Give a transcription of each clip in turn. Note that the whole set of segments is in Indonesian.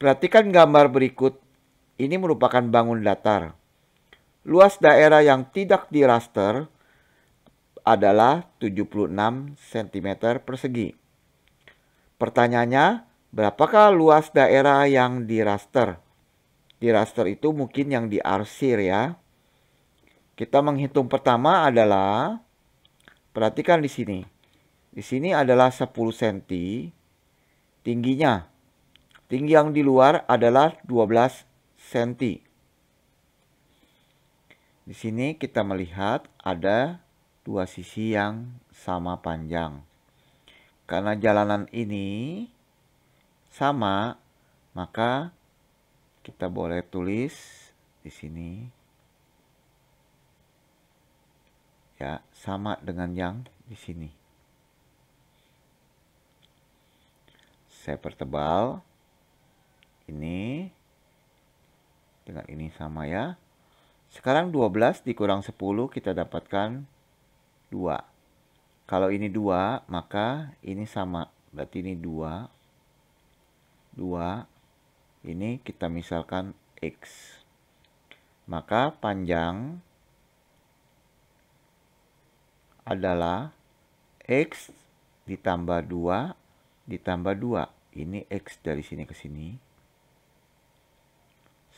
Perhatikan gambar berikut. Ini merupakan bangun datar. Luas daerah yang tidak di raster adalah 76 cm persegi. Pertanyaannya, berapakah luas daerah yang di raster? Di raster itu mungkin yang diarsir ya. Kita menghitung pertama adalah, perhatikan di sini. Di sini adalah 10 cm tingginya. Tinggi yang di luar adalah 12 cm. Di sini kita melihat ada dua sisi yang sama panjang. Karena jalanan ini sama, maka kita boleh tulis di sini. Ya, sama dengan yang di sini. Saya pertebal ini dengan ini sama ya. Sekarang 12 dikurang 10 kita dapatkan 2. Kalau ini 2 maka ini sama. Berarti ini 2. 2. Ini kita misalkan X. Maka panjang adalah X ditambah 2 ditambah 2. Ini X dari sini ke sini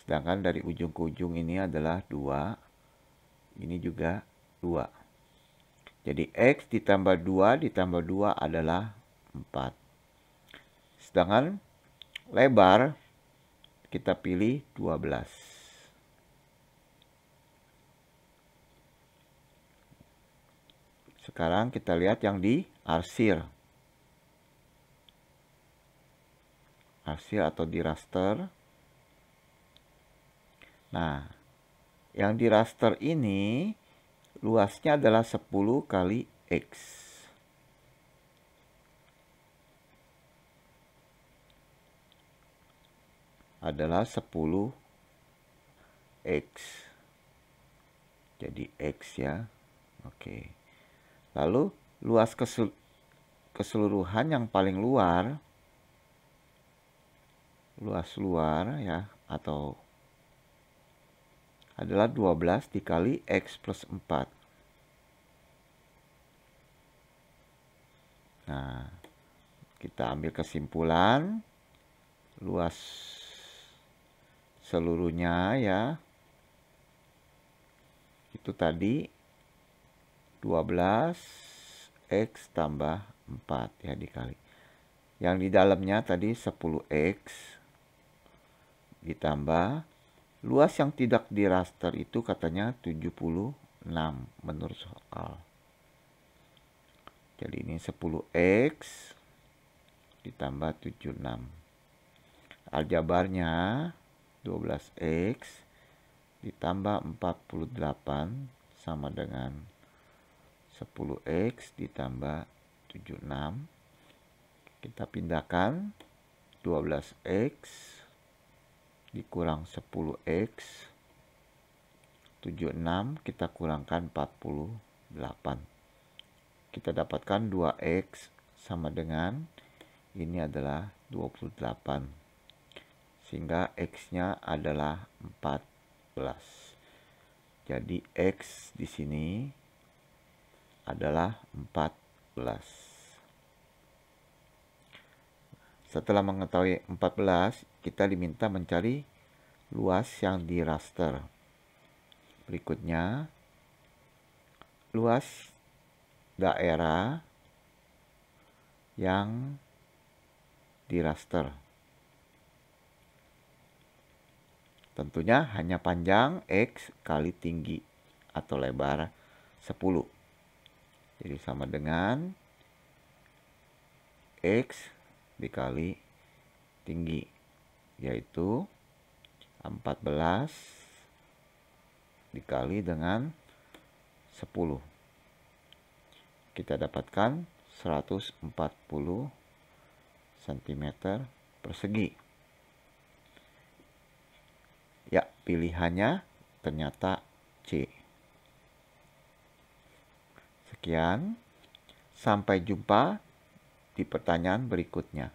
Sedangkan dari ujung ke ujung ini adalah 2. Ini juga 2. Jadi X ditambah 2 ditambah 2 adalah 4. Sedangkan lebar kita pilih 12. Sekarang kita lihat yang di arsir. Arsir atau di raster. Raster. Nah, yang di raster ini luasnya adalah 10 kali X. Adalah 10 X. Jadi X ya. Oke. Lalu luas kesel keseluruhan yang paling luar. Luas luar ya. Atau adalah 12 dikali X plus 4. Nah, kita ambil kesimpulan luas seluruhnya ya. Itu tadi 12 X tambah 4 ya dikali. Yang di dalamnya tadi 10X ditambah Luas yang tidak di raster itu katanya 76 menurut soal. Jadi ini 10x ditambah 76. Aljabarnya 12x ditambah 48 sama dengan 10x ditambah 76. Kita pindahkan 12x dikurang 10x 76 kita kurangkan 48 kita dapatkan 2x sama dengan ini adalah 28 sehingga x nya adalah 14 jadi x di sini adalah 14 setelah mengetahui 14, kita diminta mencari luas yang di raster. Berikutnya, luas daerah yang di raster. Tentunya hanya panjang X kali tinggi atau lebar 10. Jadi sama dengan X dikali tinggi yaitu 14 dikali dengan 10 kita dapatkan 140 cm persegi ya pilihannya ternyata C sekian sampai jumpa di pertanyaan berikutnya.